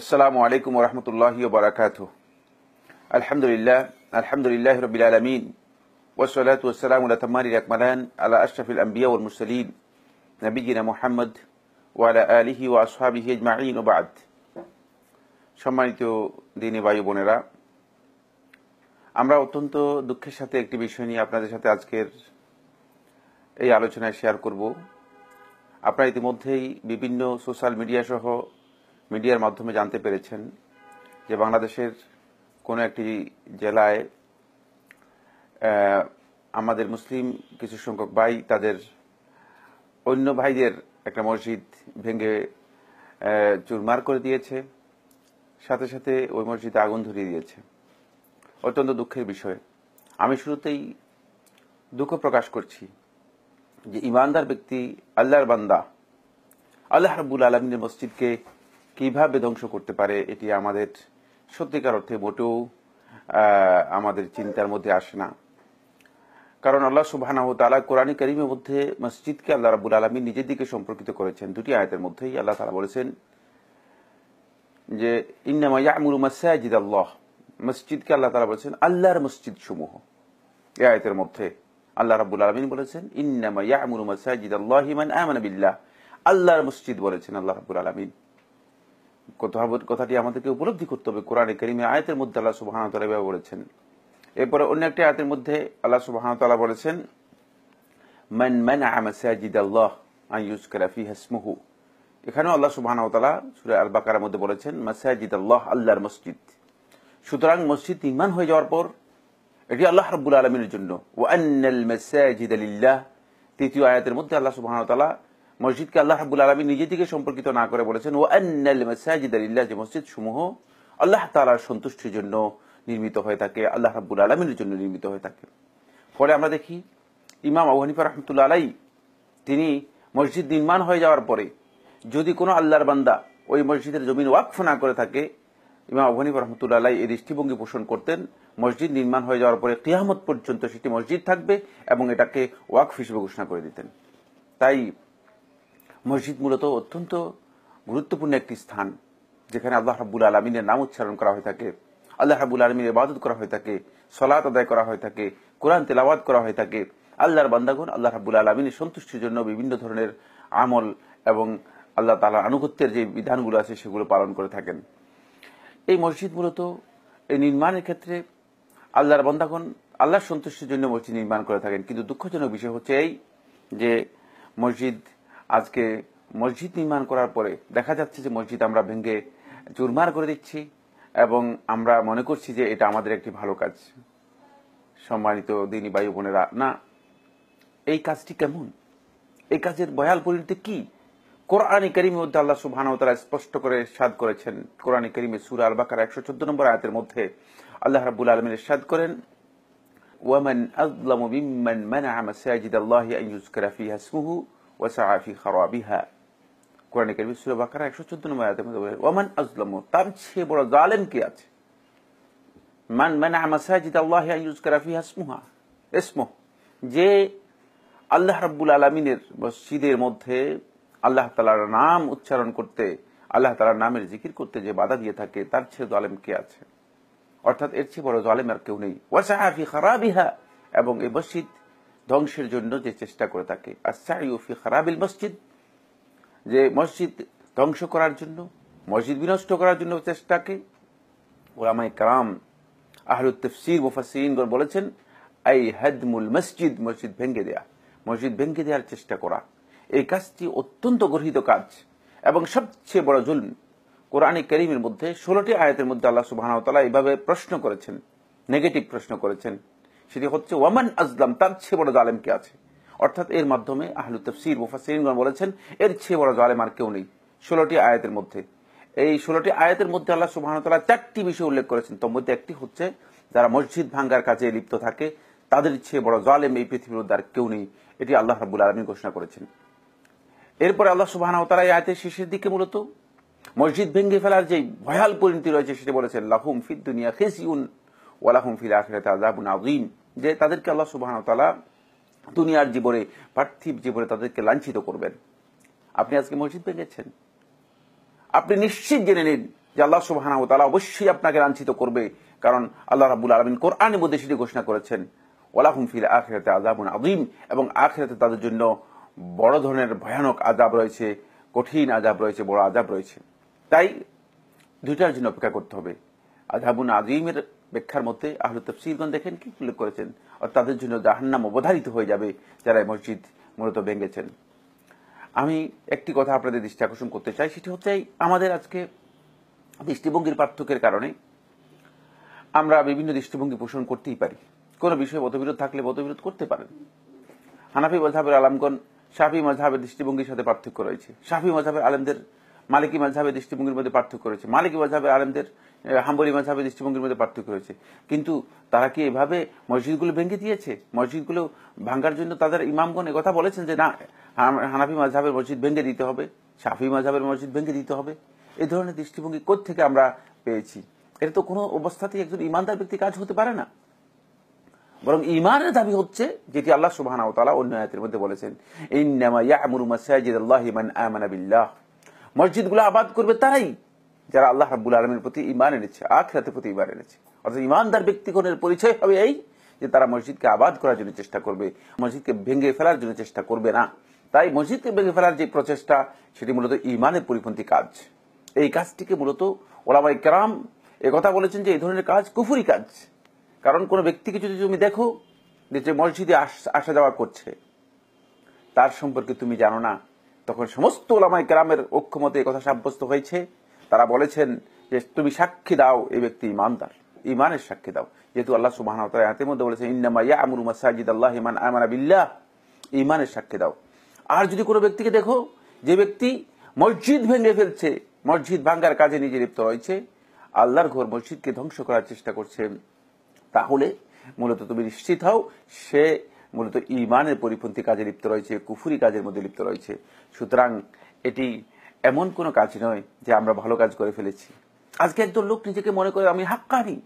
আসসালামু আলাইকুম রহমতুল্লাহ বারাকাত আলহামদুলিল্লাহ আলহামদুলিল্লাহ রবিল আলমিন ওসলাত ওসালাম তম্মার আকমালান আল্লাহ আশরাফিল আম্বিয়া উল মুসলিম নবীজিনা মোহাম্মদ ওয়ালা আলিহি ও আসহাবিহি মাইন ওবাদ সম্মানিত দিনী বায়ু বোনেরা আমরা অত্যন্ত দুঃখের সাথে একটি বিষয় নিয়ে আপনাদের সাথে আজকের এই আলোচনায় শেয়ার করব আপনারা ইতিমধ্যেই বিভিন্ন সোশ্যাল মিডিয়া সহ মিডিয়ার মাধ্যমে জানতে পেরেছেন যে বাংলাদেশের কোনো একটি জেলায় আমাদের মুসলিম কিছু সংখ্যক ভাই তাদের অন্য ভাইদের একটা মসজিদ ভেঙে চুরমার করে দিয়েছে সাথে সাথে ওই মসজিদে আগুন ধরিয়ে দিয়েছে অত্যন্ত দুঃখের বিষয় আমি শুরুতেই দুঃখ প্রকাশ করছি যে ইমানদার ব্যক্তি আল্লাহর বান্দা আল্লাহ রাবুল আলমিনের মসজিদকে কিভাবে ধ্বংস করতে পারে এটি আমাদের সত্যিকার অর্থে মোটেও আমাদের চিন্তার মধ্যে আসে না কারণ আল্লাহ সুবাহ তালা কোরআন করিমের মধ্যে মসজিদকে আল্লাহ রাবুল আলমী নিজের দিকে সম্পর্কিত করেছেন দুটি আয়তের মধ্যেই আল্লাহ তালা বলেছেন যে ইন্নামাইয়া আমুর আল্লাহ মসজিদকে আল্লাহ তালা বলেছেন আল্লাহর মসজিদ সমূহ এ আয়তের মধ্যে আল্লাহ রাবুল আলমিন বলেছেন ইন্নামাইয়া আমুর আল্লাহ ইমান আমান বিল্লাহ আল্লাহর মসজিদ বলেছেন আল্লাহ রাবুল আলমিন কথাটি আমাদেরকে উপলব্ধি করতে হবে কোরআনে করিমে আয়তের মধ্যে আল্লাহ সুবাহ বলেছেন এরপরে অন্য একটি আয়াতের মধ্যে আল্লাহ সুবাহ বলেছেন মেন মেন আল্লাহ এখানে এখানেও আল্লাহ সুবাহ সুরে আল বাকার মধ্যে বলেছেন মাসাজিদ আল্লাহ আল্লাহর মসজিদ সুতরাং মসজিদ ইমান হয়ে যাওয়ার পর এটি আল্লাহ হাবুল আলমিনের জন্য ওয়ান্নাল মাসাজিদ আলিল্লাহ তৃতীয় আয়াতের মধ্যে আল্লাহ সুবাহ মসজিদকে আল্লাহ হাবুল আলমী নিজে থেকে সম্পর্কিত না করে বলেছেন ও আন্নাল যে মসজিদ সমূহ আল্লাহ তালার সন্তুষ্টির জন্য নির্মিত হয়ে থাকে আল্লাহ হাবুল আলমীর জন্য নির্মিত হয়ে থাকে ফলে আমরা দেখি ইমাম আবহানিফা রহমতুল্লা আলাই তিনি মসজিদ নির্মাণ হয়ে যাওয়ার পরে যদি কোনো আল্লাহর বান্দা ওই মসজিদের জমিন ওয়াকফ না করে থাকে ইমাম আবহানিফা রহমতুল্লা আলাই এই দৃষ্টিভঙ্গি পোষণ করতেন মসজিদ নির্মাণ হয়ে যাওয়ার পরে কিয়ামত পর্যন্ত সেটি মসজিদ থাকবে এবং এটাকে ওয়াকফ হিসেবে ঘোষণা করে দিতেন তাই মসজিদ মূলত অত্যন্ত গুরুত্বপূর্ণ একটি স্থান যেখানে আল্লাহ হাবুল আলমিনের নাম উচ্চারণ করা হয়ে থাকে আল্লাহ হাবুল আলমিনের ইবাদত করা হয়ে থাকে সলাত আদায় করা হয়ে থাকে কোরআন তেলাবাদ করা হয়ে থাকে আল্লাহর বান্দাগুন আল্লাহ হাবুল আলমিনের সন্তুষ্টির জন্য বিভিন্ন ধরনের আমল এবং আল্লাহ তালার আনুগত্যের যে বিধানগুলো আছে সেগুলো পালন করে থাকেন এই মসজিদ মূলত এই নির্মাণের ক্ষেত্রে আল্লাহর বন্দাগণ আল্লাহর সন্তুষ্টির জন্য মসজিদ নির্মাণ করে থাকেন কিন্তু দুঃখজনক বিষয় হচ্ছে এই যে মসজিদ আজকে মসজিদ নির্মাণ করার পরে দেখা যাচ্ছে যে মসজিদ আমরা ভেঙে চুরমার করে দিচ্ছি এবং আমরা মনে করছি যে এটা আমাদের একটি ভালো কাজ সম্মানিত দিনী বায়ু বোনেরা না এই কাজটি কেমন এই কাজের বয়াল পরিণতি কি কোরআনে করিমের মধ্যে আল্লাহ সুবহান তারা স্পষ্ট করে সাদ করেছেন কোরআনী করিমে সুর আল বাকার একশো চোদ্দ নম্বর আয়াতের মধ্যে আল্লাহ রাবুল আলমের সাদ করেন ওয়ামেন আজলামু মিম্মান মানা মাসাজিদ আল্লাহি আল্লাহ ইউজ ফিহা হাসমুহু মসজিদের মধ্যে আল্লাহ তালার নাম উচ্চারণ করতে আল্লাহ তালার নামের জিকির করতে যে বাধা দিয়ে থাকে তার ছেলে জালেম কে আছে অর্থাৎ এর চেয়ে বড় জালেম আর কেউ নেই ওয়াসা ফি খারাপ ইহা এবং এই মসজিদ ধ্বংসের জন্য যে চেষ্টা করে থাকে আচ্ছা ইউফি খারাবিল মসজিদ যে মসজিদ ধ্বংস করার জন্য মসজিদ বিনষ্ট করার জন্য চেষ্টাকে ওলামাই কালাম আহরুত তফসির মুফাসিনগণ বলেছেন আই হেদমুল মসজিদ মসজিদ ভেঙ্গে দেয়া মসজিদ ভেঙ্গে দেওয়ার চেষ্টা করা এই কাজটি অত্যন্ত গর্হিত কাজ এবং সবচেয়ে বড় জুল কোরআনে করিমের মধ্যে ষোলোটি আয়াতের মধ্যে আল্লাহ সুবাহ এইভাবে প্রশ্ন করেছেন নেগেটিভ প্রশ্ন করেছেন সেটি হচ্ছে ওয়ামান আজলাম তার ছে বড় জালেম কে আছে অর্থাৎ এর মাধ্যমে আহলু তফসির মুফাসিরিনগণ বলেছেন এর ছে বড় জালেম আর কেউ নেই ষোলোটি আয়াতের মধ্যে এই ষোলোটি আয়াতের মধ্যে আল্লাহ তালা চারটি বিষয় উল্লেখ করেছেন তোর মধ্যে একটি হচ্ছে যারা মসজিদ ভাঙ্গার কাজে লিপ্ত থাকে তাদের ছে বড় জালেম এই পৃথিবীর উদ্ধার কেউ নেই এটি আল্লাহ রাবুল আলমী ঘোষণা করেছেন এরপরে আল্লাহ সুবাহতালা এই আয়াতের শেষের দিকে মূলত মসজিদ ভেঙ্গে ফেলার যে ভয়াল পরিণতি রয়েছে সেটি বলেছেন লাহুম ফিদ দুনিয়া খেসিউন ওয়ালাহুম ফিল আখরাতে আজাবুন আজিম যে তাদেরকে আল্লাহ সুবাহান তালা দুনিয়ার জীবনে পার্থিব জীবনে তাদেরকে লাঞ্ছিত করবেন আপনি আজকে মসজিদ পেয়ে গেছেন আপনি নিশ্চিত জেনে নিন যে আল্লাহ সুবাহানা তালা অবশ্যই আপনাকে লাঞ্ছিত করবে কারণ আল্লাহ রাবুল আলমিন কোরআনের মধ্যে সেটি ঘোষণা করেছেন ওয়ালাহুম ফিল আখরাতে আজাবুন আজিম এবং আখরাতে তাদের জন্য বড় ধরনের ভয়ানক আজাব রয়েছে কঠিন আজাব রয়েছে বড় আজাব রয়েছে তাই দুইটার জন্য অপেক্ষা করতে হবে আজাবুন আজিমের ব্যাখ্যার মধ্যে আহলে তফসিলগণ দেখেন কি উল্লেখ করেছেন আর তাদের জন্য জাহান্নাম অবধারিত হয়ে যাবে যারা এই মসজিদ মূলত ভেঙেছেন আমি একটি কথা আপনাদের দৃষ্টি আকর্ষণ করতে চাই সেটি হচ্ছে আমাদের আজকে দৃষ্টিভঙ্গির পার্থক্যের কারণে আমরা বিভিন্ন দৃষ্টিভঙ্গি পোষণ করতেই পারি কোনো বিষয়ে মতবিরোধ থাকলে মতবিরোধ করতে পারেন হানাফি মজাহের আলামগণ শাফি মজাহের দৃষ্টিভঙ্গির সাথে পার্থক্য রয়েছে শাফি মজাহের আলমদের মালিকী মাঝহাবে দৃষ্টিভঙ্গির মধ্যে পার্থক্য রয়েছে মালিকী মাঝহাবে আলেমদের হাম্বলি মাঝহাবে দৃষ্টিভঙ্গির মধ্যে পার্থক্য রয়েছে কিন্তু তারা কি এভাবে মসজিদগুলো ভেঙে দিয়েছে মসজিদগুলো ভাঙ্গার জন্য তাদের ইমামগণ কথা বলেছেন যে না হানাফি মাঝাবের মসজিদ ভেঙে দিতে হবে সাফি মাঝাবের মসজিদ ভেঙে দিতে হবে এ ধরনের দৃষ্টিভঙ্গি থেকে আমরা পেয়েছি এটা তো কোনো অবস্থাতেই একজন ইমানদার ব্যক্তি কাজ হতে পারে না বরং ইমানের দাবি হচ্ছে যেটি আল্লাহ সুবাহ অন্য আয়াতের মধ্যে বলেছেন ইন্নামা ইয়ামুরু মাসাজিদ আল্লাহ ইমান বিল্লাহ মসজিদগুলো আবাদ করবে তারাই যারা আল্লাহ রাবুল আলমের প্রতি ইমান এনেছে আখরাতের প্রতি ইমান এনেছে অর্থাৎ ইমানদার ব্যক্তিগণের পরিচয় হবে এই যে তারা মসজিদকে আবাদ করার জন্য চেষ্টা করবে মসজিদকে ভেঙে ফেলার জন্য চেষ্টা করবে না তাই মসজিদকে ভেঙে ফেলার যে প্রচেষ্টা সেটি মূলত ইমানের পরিপন্থী কাজ এই কাজটিকে মূলত ওলামাই কেরাম কথা বলেছেন যে এই ধরনের কাজ কুফুরি কাজ কারণ কোনো ব্যক্তিকে যদি তুমি দেখো যে মসজিদে আসা যাওয়া করছে তার সম্পর্কে তুমি জানো না তখন সমস্ত ওলামায় গ্রামের ঐক্যমতে কথা সাব্যস্ত হয়েছে তারা বলেছেন যে তুমি সাক্ষী দাও এই ব্যক্তি ইমানদার ইমানের সাক্ষী দাও যেহেতু আল্লাহ সুবাহ মধ্যে বলেছেন ইন্নামা আমরু মাসাজিদ আল্লাহ ইমান আমানা বিল্লাহ ইমানের সাক্ষী দাও আর যদি কোনো ব্যক্তিকে দেখো যে ব্যক্তি মসজিদ ভেঙে ফেলছে মসজিদ ভাঙ্গার কাজে নিজে লিপ্ত রয়েছে আল্লাহর ঘর মসজিদকে ধ্বংস করার চেষ্টা করছে তাহলে মূলত তুমি নিশ্চিত হও সে মূলত ইমানের পরিপন্থী কাজে লিপ্ত রয়েছে কুফুরি কাজের মধ্যে লিপ্ত রয়েছে সুতরাং এটি এমন কোনো কাজ নয় যে আমরা ভালো কাজ করে ফেলেছি আজকে একজন লোক নিজেকে মনে করে আমি হাক্কানি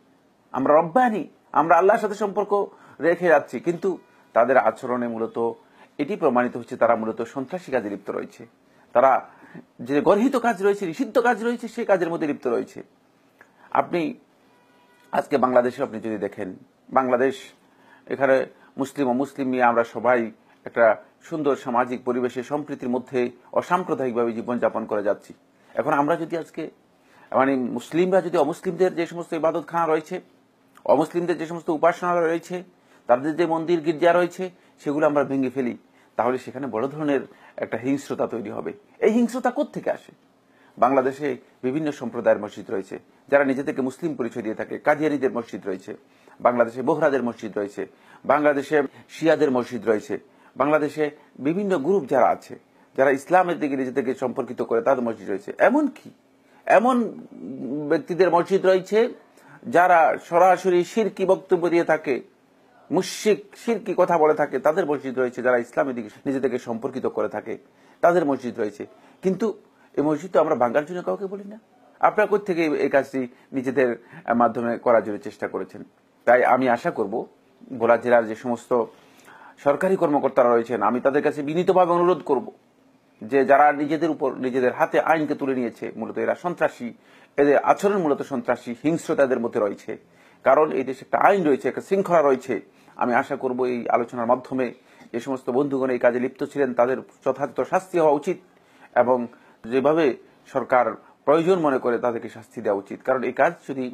আমরা রব্বানি আমরা আল্লাহর সাথে সম্পর্ক রেখে যাচ্ছি কিন্তু তাদের আচরণে মূলত এটি প্রমাণিত হচ্ছে তারা মূলত সন্ত্রাসী কাজে লিপ্ত রয়েছে তারা যে গর্হিত কাজ রয়েছে নিষিদ্ধ কাজ রয়েছে সেই কাজের মধ্যে লিপ্ত রয়েছে আপনি আজকে বাংলাদেশে আপনি যদি দেখেন বাংলাদেশ এখানে মুসলিম ও মুসলিম নিয়ে আমরা সবাই একটা সুন্দর সামাজিক পরিবেশে সম্প্রীতির মধ্যে অসাম্প্রদায়িকভাবে জীবনযাপন করে যাচ্ছি এখন আমরা যদি আজকে মানে মুসলিমরা যদি অমুসলিমদের যে সমস্ত ইবাদত ইবাদতখানা রয়েছে অমুসলিমদের যে সমস্ত উপাসনা রয়েছে তাদের যে মন্দির গির্জা রয়েছে সেগুলো আমরা ভেঙে ফেলি তাহলে সেখানে বড় ধরনের একটা হিংস্রতা তৈরি হবে এই হিংস্রতা থেকে আসে বাংলাদেশে বিভিন্ন সম্প্রদায়ের মসজিদ রয়েছে যারা নিজেদেরকে মুসলিম পরিচয় দিয়ে থাকে কাজিয়ারিদের মসজিদ রয়েছে বাংলাদেশে বোহরাদের মসজিদ রয়েছে বাংলাদেশে শিয়াদের মসজিদ রয়েছে বাংলাদেশে বিভিন্ন গ্রুপ যারা আছে যারা ইসলামের দিকে নিজেদেরকে সম্পর্কিত করে তাদের মসজিদ রয়েছে এমন কি এমন ব্যক্তিদের মসজিদ রয়েছে যারা সরাসরি সিরকি বক্তব্য দিয়ে থাকে মুশিক সিরকি কথা বলে থাকে তাদের মসজিদ রয়েছে যারা ইসলামের দিকে নিজেদেরকে সম্পর্কিত করে থাকে তাদের মসজিদ রয়েছে কিন্তু এই মসজিদ তো আমরা ভাঙ্গার জন্য কাউকে বলি না আপনারা থেকে এই কাজটি নিজেদের মাধ্যমে করার জন্য চেষ্টা করেছেন তাই আমি আশা করব ভোলা জেলার যে সমস্ত সরকারি কর্মকর্তারা রয়েছেন আমি তাদের কাছে বিনীতভাবে অনুরোধ করব যে যারা নিজেদের উপর নিজেদের হাতে আইনকে তুলে নিয়েছে মূলত এরা সন্ত্রাসী এদের আচরণ মূলত সন্ত্রাসী হিংস্রতাদের মধ্যে রয়েছে কারণ এই দেশে একটা আইন রয়েছে একটা শৃঙ্খলা রয়েছে আমি আশা করব এই আলোচনার মাধ্যমে যে সমস্ত বন্ধুগণ এই কাজে লিপ্ত ছিলেন তাদের যথাযথ শাস্তি হওয়া উচিত এবং যেভাবে সরকার প্রয়োজন মনে করে তাদেরকে শাস্তি দেওয়া উচিত কারণ এই কাজ যদি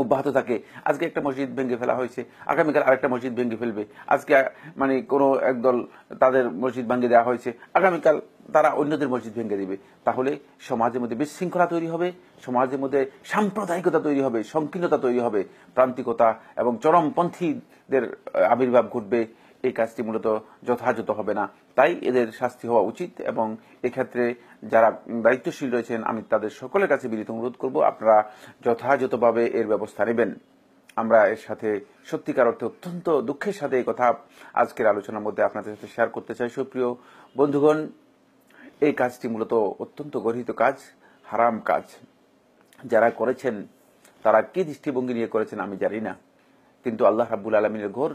অব্যাহত থাকে আজকে একটা মসজিদ ভেঙে ফেলা হয়েছে আগামীকাল আরেকটা মসজিদ ভেঙে ফেলবে আজকে মানে কোনো একদল তাদের মসজিদ ভাঙে দেওয়া হয়েছে আগামীকাল তারা অন্যদের মসজিদ ভেঙে দেবে তাহলে সমাজের মধ্যে বিশৃঙ্খলা তৈরি হবে সমাজের মধ্যে সাম্প্রদায়িকতা তৈরি হবে সংকীর্ণতা তৈরি হবে প্রান্তিকতা এবং চরমপন্থীদের আবির্ভাব ঘটবে এই কাজটি মূলত যথাযথ হবে না তাই এদের শাস্তি হওয়া উচিত এবং এক্ষেত্রে যারা দায়িত্বশীল রয়েছেন আমি তাদের সকলের কাছে বিনীত অনুরোধ করব আপনারা যথাযথভাবে এর ব্যবস্থা নেবেন আমরা এর সাথে সত্যিকার অর্থে অত্যন্ত দুঃখের সাথে এই কথা আজকের আলোচনার মধ্যে আপনাদের সাথে শেয়ার করতে চাই সুপ্রিয় বন্ধুগণ এই কাজটি মূলত অত্যন্ত গর্হিত কাজ হারাম কাজ যারা করেছেন তারা কি দৃষ্টিভঙ্গি নিয়ে করেছেন আমি জানি না কিন্তু আল্লাহ রাবুল আলমিনের ঘোর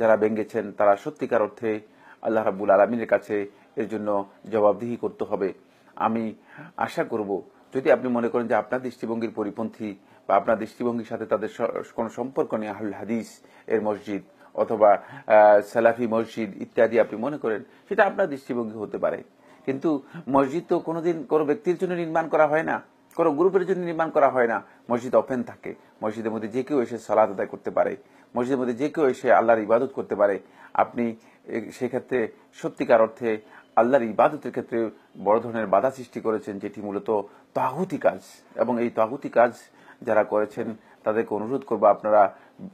যারা ভেঙ্গেছেন তারা সত্যিকার অর্থে আল্লাহ রাবুল আলমিনের কাছে এর জন্য জবাবদিহি করতে হবে আমি আশা করব যদি আপনি মনে করেন যে আপনার দৃষ্টিভঙ্গির পরিপন্থী বা আপনার দৃষ্টিভঙ্গির সাথে তাদের কোনো সম্পর্ক নেই আহুল হাদিস এর মসজিদ অথবা সালাফি মসজিদ ইত্যাদি আপনি মনে করেন সেটা আপনার দৃষ্টিভঙ্গি হতে পারে কিন্তু মসজিদ তো কোনোদিন কোনো ব্যক্তির জন্য নির্মাণ করা হয় না কোনো গ্রুপের জন্য নির্মাণ করা হয় না মসজিদ ওপেন থাকে মসজিদের মধ্যে যে কেউ এসে সালাদ আদায় করতে পারে মসজিদের মধ্যে যে কেউ এসে আল্লাহর ইবাদত করতে পারে আপনি সেক্ষেত্রে সত্যিকার অর্থে আল্লাহর ইবাদতের ক্ষেত্রে বড় ধরনের বাধা সৃষ্টি করেছেন যেটি মূলত তাহুতি কাজ এবং এই তাহুতি কাজ যারা করেছেন তাদেরকে অনুরোধ করবো আপনারা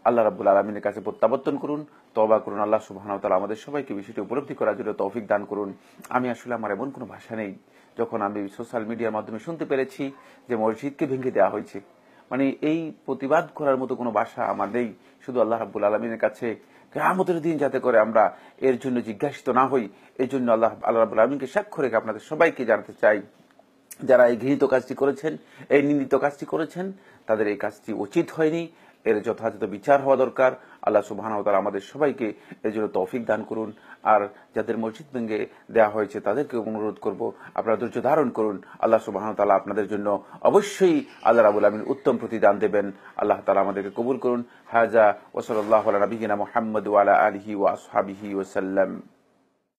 আল্লাহ রাবুল আলমিনের কাছে প্রত্যাবর্তন করুন তবা করুন আল্লাহ সুবাহানাও তালা আমাদের সবাইকে বিষয়টি উপলব্ধি করার জন্য তৌফিক দান করুন আমি আসলে আমার এমন কোনো ভাষা নেই যখন আমি সোশ্যাল মিডিয়ার মাধ্যমে শুনতে পেরেছি যে মসজিদকে ভেঙে দেওয়া হয়েছে মানে এই প্রতিবাদ করার মতো কোনো ভাষা আমার নেই শুধু আল্লাহ রাবুল আলমিনের কাছে কেয়ামতের দিন যাতে করে আমরা এর জন্য জিজ্ঞাসিত না হই এর জন্য আল্লাহ আল্লাহ রাবুল আলমিনকে সাক্ষ্য রেখে আপনাদের সবাইকে জানাতে চাই যারা এই গৃহীত কাজটি করেছেন এই নিন্দিত কাজটি করেছেন তাদের এই কাজটি উচিত হয়নি এর যথাযথ বিচার হওয়া দরকার আল্লাহ সুবাহানাও তারা আমাদের সবাইকে এর জন্য তৌফিক দান করুন আর যাদের মসজিদ ভেঙে দেওয়া হয়েছে তাদেরকে অনুরোধ করব আপনারা ধৈর্য ধারণ করুন আল্লাহ সুবাহান তালা আপনাদের জন্য অবশ্যই আল্লাহ রাবুল আমিন উত্তম প্রতিদান দেবেন আল্লাহ তালা আমাদেরকে কবুল করুন হাজা ওসল আল্লাহ নবীনা মোহাম্মদ ওয়ালা আলহি ওয়াসহাবিহি ওসাল্লাম